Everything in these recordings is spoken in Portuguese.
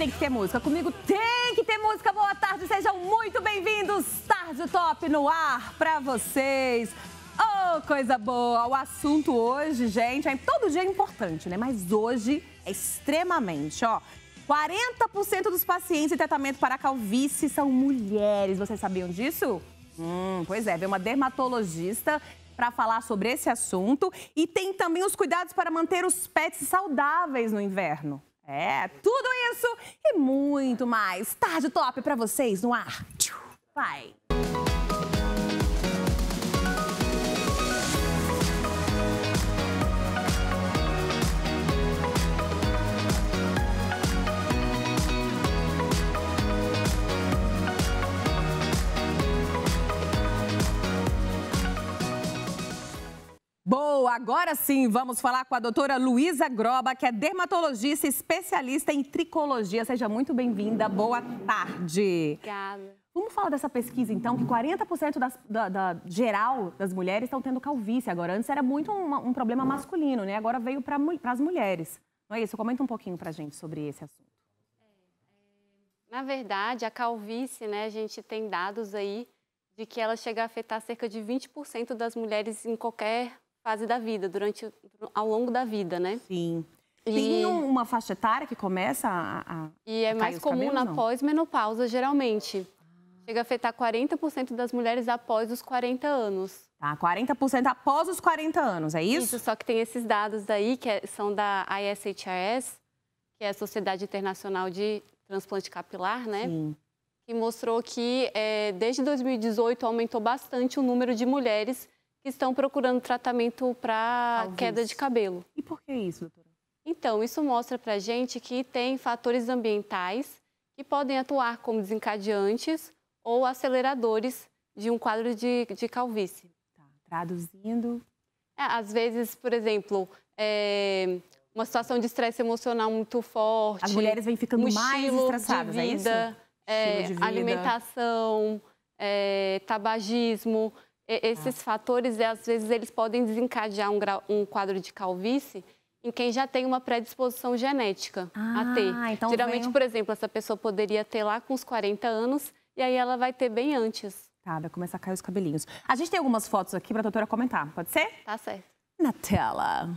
tem que ter música. Comigo tem que ter música. Boa tarde, sejam muito bem-vindos. Tarde Top no ar para vocês. Oh, coisa boa! O assunto hoje, gente, é, todo dia é importante, né? Mas hoje é extremamente, ó. 40% dos pacientes em tratamento para calvície são mulheres. Vocês sabiam disso? Hum, pois é, veio uma dermatologista para falar sobre esse assunto e tem também os cuidados para manter os pets saudáveis no inverno. É, tudo isso e muito mais. Tarde tá top para vocês no ar. Vai. agora sim, vamos falar com a doutora Luísa Groba, que é dermatologista especialista em tricologia. Seja muito bem-vinda. Boa tarde. Obrigada. Vamos falar dessa pesquisa, então, que 40% das, da, da, geral das mulheres estão tendo calvície agora. Antes era muito um, um problema masculino, né? Agora veio para as mulheres. Não é isso? Comenta um pouquinho para a gente sobre esse assunto. É, é, na verdade, a calvície, né, a gente tem dados aí de que ela chega a afetar cerca de 20% das mulheres em qualquer fase da vida, durante ao longo da vida, né? Sim. E... Tem uma faixa etária que começa a. a e é mais comum cabelos, na pós-menopausa, geralmente. Ah. Chega a afetar 40% das mulheres após os 40 anos. Tá, 40% após os 40 anos, é isso? Isso, só que tem esses dados aí que é, são da ISHRS, que é a Sociedade Internacional de Transplante Capilar, né? Sim. Que mostrou que é, desde 2018 aumentou bastante o número de mulheres que estão procurando tratamento para queda de cabelo. E por que isso, doutora? Então, isso mostra para a gente que tem fatores ambientais que podem atuar como desencadeantes ou aceleradores de um quadro de, de calvície. Tá, traduzindo. É, às vezes, por exemplo, é, uma situação de estresse emocional muito forte. As mulheres vêm ficando mais estressadas, é vida, é isso? É, alimentação, tabagismo. Esses ah. fatores, é, às vezes, eles podem desencadear um, grau, um quadro de calvície em quem já tem uma predisposição genética ah, a ter. Ah, então Geralmente, veio... por exemplo, essa pessoa poderia ter lá com os 40 anos e aí ela vai ter bem antes. Tá, vai começar a cair os cabelinhos. A gente tem algumas fotos aqui para a doutora comentar, pode ser? Tá certo. Na tela.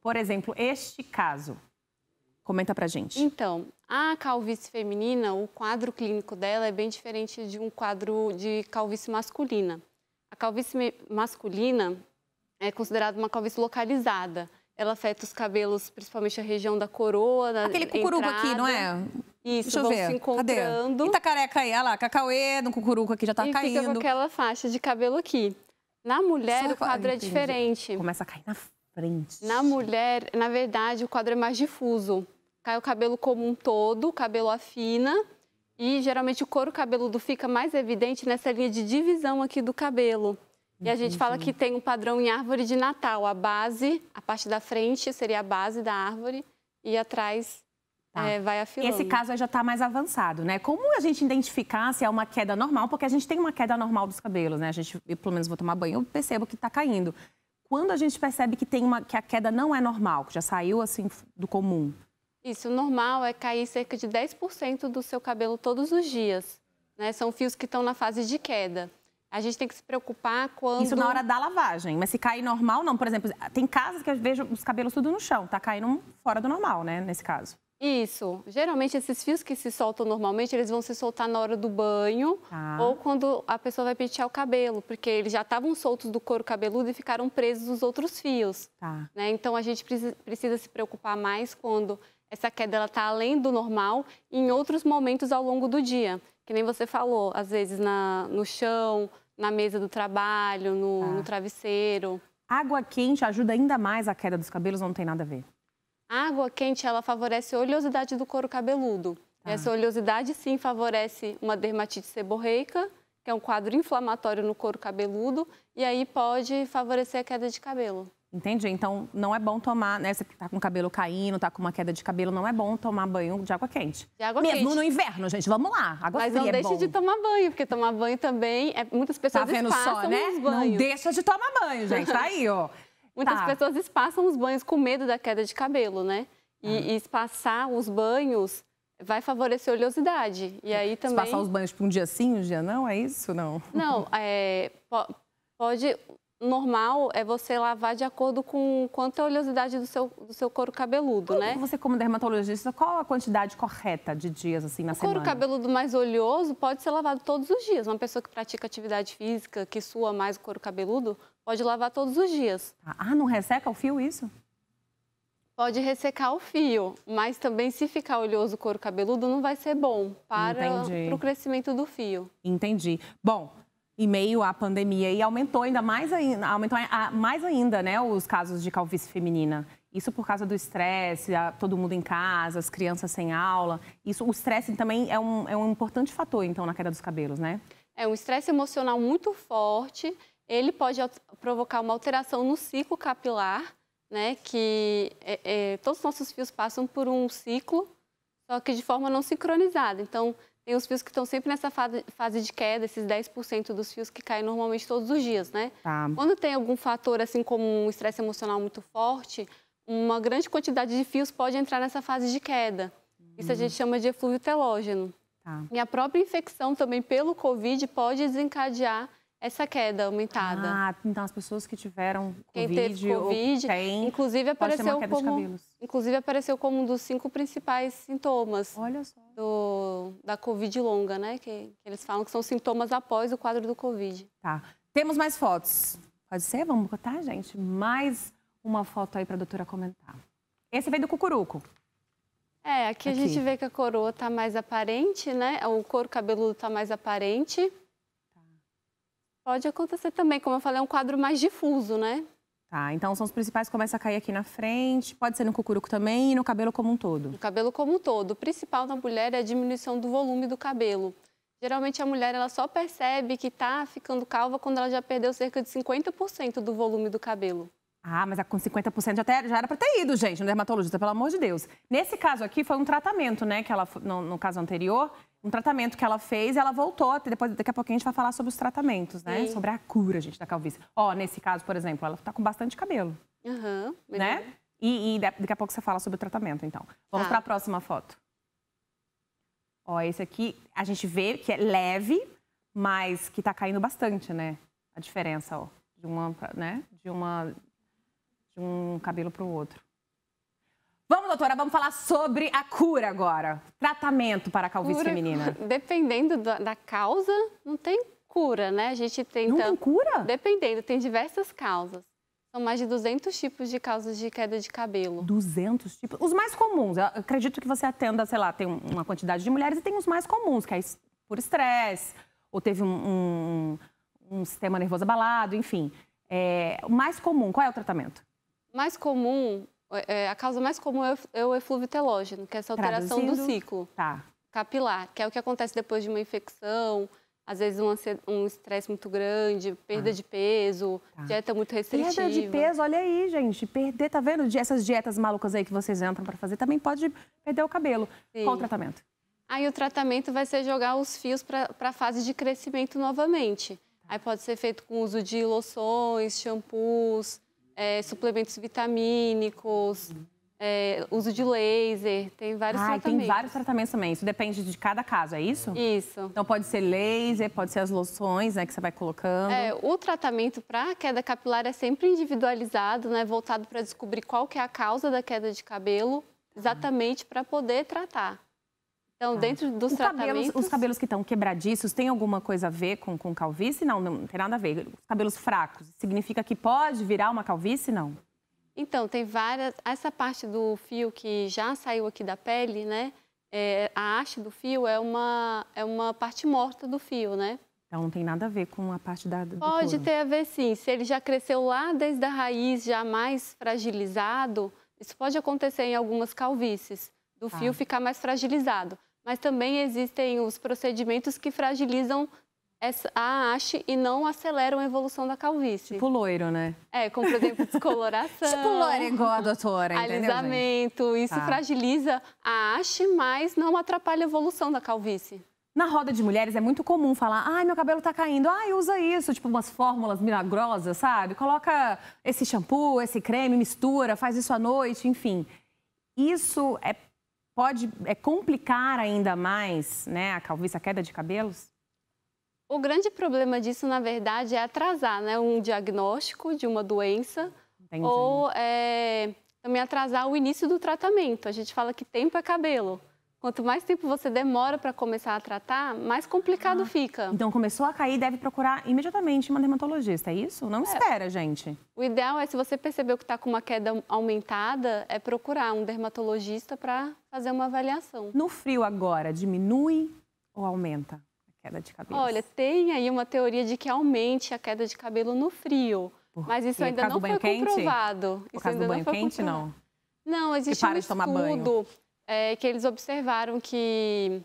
Por exemplo, este caso. Comenta pra gente. Então, a calvície feminina, o quadro clínico dela é bem diferente de um quadro de calvície masculina. A calvície masculina é considerada uma calvície localizada. Ela afeta os cabelos, principalmente a região da coroa, da Aquele cucuruco entrada. aqui, não é? Isso, Deixa vão ver. se encontrando. Cadê? Tá careca aí, olha lá, cacauê no cucuruco aqui, já tá e caindo. E fica com aquela faixa de cabelo aqui. Na mulher, Só o quadro é diferente. Começa a cair na frente. Na mulher, na verdade, o quadro é mais difuso. Cai o cabelo como um todo, cabelo afina. E geralmente o couro cabeludo fica mais evidente nessa linha de divisão aqui do cabelo. E a gente fala que tem um padrão em árvore de Natal. A base, a parte da frente seria a base da árvore e atrás tá. é, vai afilando. Esse caso já está mais avançado, né? Como a gente identificar se é uma queda normal? Porque a gente tem uma queda normal dos cabelos, né? A gente, eu, pelo menos vou tomar banho, eu percebo que está caindo. Quando a gente percebe que tem uma que a queda não é normal, que já saiu assim do comum? Isso, o normal é cair cerca de 10% do seu cabelo todos os dias. Né? São fios que estão na fase de queda. A gente tem que se preocupar quando. Isso na hora da lavagem, mas se cair normal, não. Por exemplo, tem casas que eu vejo os cabelos tudo no chão, tá caindo fora do normal, né, nesse caso. Isso. Geralmente, esses fios que se soltam normalmente, eles vão se soltar na hora do banho tá. ou quando a pessoa vai pentear o cabelo, porque eles já estavam soltos do couro cabeludo e ficaram presos os outros fios. Tá. Né? Então, a gente precisa se preocupar mais quando essa queda está além do normal em outros momentos ao longo do dia. Que nem você falou, às vezes na, no chão, na mesa do trabalho, no, tá. no travesseiro. Água quente ajuda ainda mais a queda dos cabelos, ou não tem nada a ver água quente ela favorece a oleosidade do couro cabeludo. Ah. Essa oleosidade sim favorece uma dermatite seborreica, que é um quadro inflamatório no couro cabeludo, e aí pode favorecer a queda de cabelo. Entendi. Então não é bom tomar, né? Você tá com o cabelo caindo, tá com uma queda de cabelo, não é bom tomar banho de água quente. De água Mesmo quente. no inverno, gente, vamos lá. Água Mas fria não é deixe é de tomar banho, porque tomar banho também é muitas tá pessoas tá vendo só, né? Não deixa de tomar banho, gente. Tá aí, ó. Muitas tá. pessoas espaçam os banhos com medo da queda de cabelo, né? E, ah. e espaçar os banhos vai favorecer a oleosidade. E é. aí também... Espaçar os banhos para um dia sim, um dia não, é isso? Não, não é, pode... Normal é você lavar de acordo com quanto é a oleosidade do seu, do seu couro cabeludo, né? Você, como dermatologista, qual a quantidade correta de dias, assim, na o semana? O couro cabeludo mais oleoso pode ser lavado todos os dias. Uma pessoa que pratica atividade física, que sua mais o couro cabeludo, Pode lavar todos os dias. Tá. Ah, não resseca o fio isso? Pode ressecar o fio, mas também se ficar oleoso o couro cabeludo não vai ser bom para o crescimento do fio. Entendi. Bom, e meio à pandemia e aumentou ainda mais ainda, aumentou mais ainda, né, os casos de calvície feminina. Isso por causa do estresse, todo mundo em casa, as crianças sem aula. Isso, o estresse também é um, é um importante fator, então, na queda dos cabelos, né? É um estresse emocional muito forte ele pode provocar uma alteração no ciclo capilar, né, que é, é, todos os nossos fios passam por um ciclo, só que de forma não sincronizada. Então, tem os fios que estão sempre nessa fase de queda, esses 10% dos fios que caem normalmente todos os dias, né? Tá. Quando tem algum fator, assim como um estresse emocional muito forte, uma grande quantidade de fios pode entrar nessa fase de queda. Isso a hum. gente chama de eflúvio telógeno. Tá. E a própria infecção também pelo Covid pode desencadear essa queda aumentada. Ah, então as pessoas que tiveram Quem COVID, teve COVID, tem, inclusive apareceu como inclusive apareceu como um dos cinco principais sintomas. Olha só. Do, da COVID longa, né, que, que eles falam que são sintomas após o quadro do COVID. Tá. Temos mais fotos. Pode ser? Vamos botar, gente, mais uma foto aí para a doutora comentar. Esse veio do cucuruco. É, aqui, aqui, a gente vê que a coroa está mais aparente, né? O couro cabeludo está mais aparente. Pode acontecer também, como eu falei, é um quadro mais difuso, né? Tá, então são os principais que começam a cair aqui na frente, pode ser no cucuruco também e no cabelo como um todo? No cabelo como um todo. O principal na mulher é a diminuição do volume do cabelo. Geralmente a mulher ela só percebe que está ficando calva quando ela já perdeu cerca de 50% do volume do cabelo. Ah, mas é com 50% já, até, já era para ter ido, gente, no dermatologista, pelo amor de Deus. Nesse caso aqui, foi um tratamento, né, que ela, no, no caso anterior, um tratamento que ela fez, ela voltou, depois, daqui a pouquinho a gente vai falar sobre os tratamentos, né, Sim. sobre a cura, gente, da calvície. Ó, nesse caso, por exemplo, ela tá com bastante cabelo, uhum, né? É. E, e, daqui a pouco você fala sobre o tratamento, então. Vamos ah. Tá. para a próxima foto. Ó, esse aqui, a gente vê que é leve, mas que tá caindo bastante, né, a diferença, ó, de uma, né, de uma de um cabelo para o outro. Vamos, doutora, vamos falar sobre a cura agora. Tratamento para a calvície cura, feminina. Dependendo da, da, causa, não tem cura, né? A gente tenta... Não tem cura? Dependendo, tem diversas causas. São mais de 200 tipos de causas de queda de cabelo. 200 tipos? Os mais comuns. Eu acredito que você atenda, sei lá, tem uma quantidade de mulheres e tem os mais comuns, que é por estresse, ou teve um, um, um sistema nervoso abalado, enfim. É, o mais comum, qual é o tratamento? mais comum, é, é, a causa mais comum é o é eflúvio telógeno, que é essa alteração do ciclo tá. capilar, que é o que acontece depois de uma infecção, às vezes um estresse muito grande, perda ah, de peso, tá. dieta muito restritiva. Perda de peso, olha aí, gente, perder, tá vendo? Essas dietas malucas aí que vocês entram para fazer também pode perder o cabelo. Sim. Qual o tratamento? Aí o tratamento vai ser jogar os fios para a fase de crescimento novamente. Tá. Aí pode ser feito com uso de loções, shampoos, é, suplementos vitamínicos, é, uso de laser, tem vários ah, tratamentos. tem vários tratamentos também, isso depende de cada caso, é isso? Isso. Então pode ser laser, pode ser as loções né, que você vai colocando. É, o tratamento para queda capilar é sempre individualizado, né, voltado para descobrir qual que é a causa da queda de cabelo, exatamente para poder tratar. Então, ah. dentro dos os tratamentos... Cabelos, os cabelos que estão quebradiços, tem alguma coisa a ver com, com calvície? Não, não tem nada a ver. Os cabelos fracos, significa que pode virar uma calvície? Não. Então, tem várias... Essa parte do fio que já saiu aqui da pele, né? É, a haste do fio é uma, é uma parte morta do fio, né? Então, não tem nada a ver com a parte da. Pode couro. ter a ver, sim. Se ele já cresceu lá desde a raiz, já mais fragilizado, isso pode acontecer em algumas calvícies, do tá. fio ficar mais fragilizado mas também existem os procedimentos que fragilizam a haste e não aceleram a evolução da calvície. Tipo loiro, né? É, como por exemplo, descoloração. tipo loiro igual a doutora, Alisamento, entendeu, isso tá. fragiliza a haste, mas não atrapalha a evolução da calvície. Na roda de mulheres é muito comum falar, ai, meu cabelo tá caindo, ai, usa isso, tipo umas fórmulas milagrosas, sabe? Coloca esse shampoo, esse creme, mistura, faz isso à noite, enfim. Isso é pode é, complicar ainda mais né, a calvície, a queda de cabelos? O grande problema disso, na verdade, é atrasar né, um diagnóstico de uma doença Entendi. ou é, também atrasar o início do tratamento. A gente fala que tempo é cabelo. Quanto mais tempo você demora para começar a tratar, mais complicado ah, fica. Então, começou a cair, deve procurar imediatamente uma dermatologista, é isso? Não é. espera, gente. O ideal é, se você percebeu que está com uma queda aumentada, é procurar um dermatologista para fazer uma avaliação. No frio agora, diminui ou aumenta a queda de cabelo? Olha, tem aí uma teoria de que aumente a queda de cabelo no frio. Por... Mas isso ainda não foi quente? comprovado. Por isso causa do banho quente, comprovado. não? Não, existe que para um estudo... De tomar banho é, que eles observaram que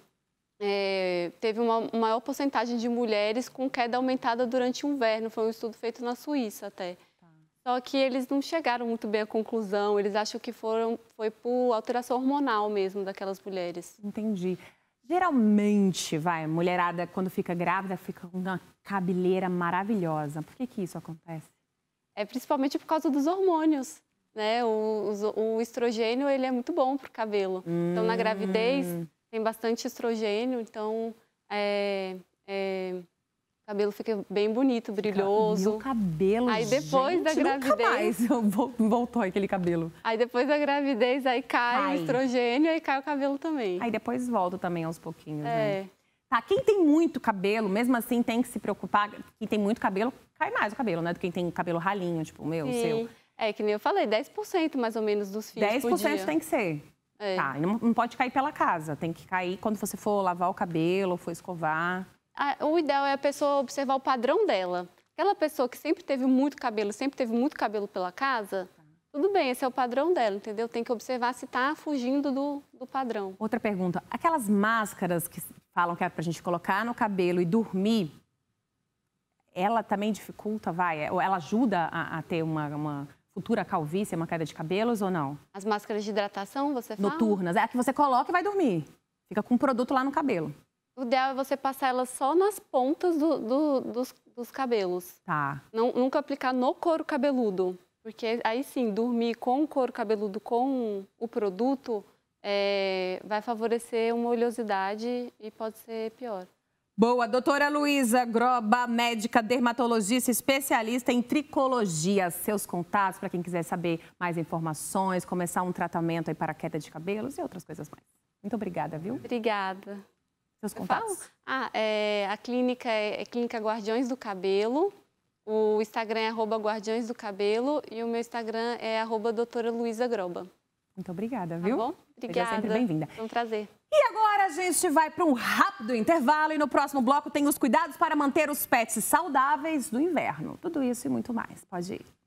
é, teve uma maior porcentagem de mulheres com queda aumentada durante o inverno. Foi um estudo feito na Suíça até. Tá. Só que eles não chegaram muito bem à conclusão, eles acham que foram, foi por alteração hormonal mesmo daquelas mulheres. Entendi. Geralmente, vai, mulherada, quando fica grávida, fica com uma cabeleira maravilhosa. Por que, que isso acontece? É principalmente por causa dos hormônios né? O, o, o estrogênio ele é muito bom para o cabelo. Hum. Então na gravidez hum. tem bastante estrogênio, então é, é, o cabelo fica bem bonito, brilhoso. Meu cabelo, Aí depois gente, da gravidez... Nunca mais voltou aquele cabelo. Aí depois da gravidez, aí cai o estrogênio e cai o cabelo também. Aí depois volta também aos pouquinhos, né? é. né? Tá, quem tem muito cabelo, mesmo assim tem que se preocupar. Quem tem muito cabelo, cai mais o cabelo, né? Do que quem tem cabelo ralinho, tipo o meu, Sim. o seu. É, que nem eu falei, 10% mais ou menos dos fios 10% por dia. tem que ser. É. Tá, não, não pode cair pela casa, tem que cair quando você for lavar o cabelo, for escovar. Ah, o ideal é a pessoa observar o padrão dela. Aquela pessoa que sempre teve muito cabelo, sempre teve muito cabelo pela casa, tudo bem, esse é o padrão dela, entendeu? Tem que observar se está fugindo do, do padrão. Outra pergunta, aquelas máscaras que falam que é para a gente colocar no cabelo e dormir, ela também dificulta, vai? É, ou ela ajuda a, a ter uma, uma futura calvície, é uma queda de cabelos ou não? As máscaras de hidratação, você fala? Noturnas. É a que você coloca e vai dormir. Fica com um produto lá no cabelo. O ideal é você passar elas só nas pontas do, do, dos, dos, cabelos. Tá. Não, nunca aplicar no couro cabeludo. Porque aí sim, dormir com o couro cabeludo, com o produto, é, vai favorecer uma oleosidade e pode ser pior. Boa, doutora Luísa Groba, médica dermatologista, especialista em tricologia. Seus contatos para quem quiser saber mais informações, começar um tratamento aí para queda de cabelos e outras coisas mais. Muito obrigada, viu? Obrigada. Seus contatos? Ah, é, a clínica é, é Clínica Guardiões do Cabelo. O Instagram é arroba Guardiões do Cabelo e o meu Instagram é arroba doutora Luísa Groba. Muito obrigada, tá viu? Tá bom? Obrigada. Seja sempre bem-vinda. É um prazer. E agora a gente vai para um rápido intervalo e no próximo bloco tem os cuidados para manter os pets saudáveis no inverno. Tudo isso e muito mais. Pode ir.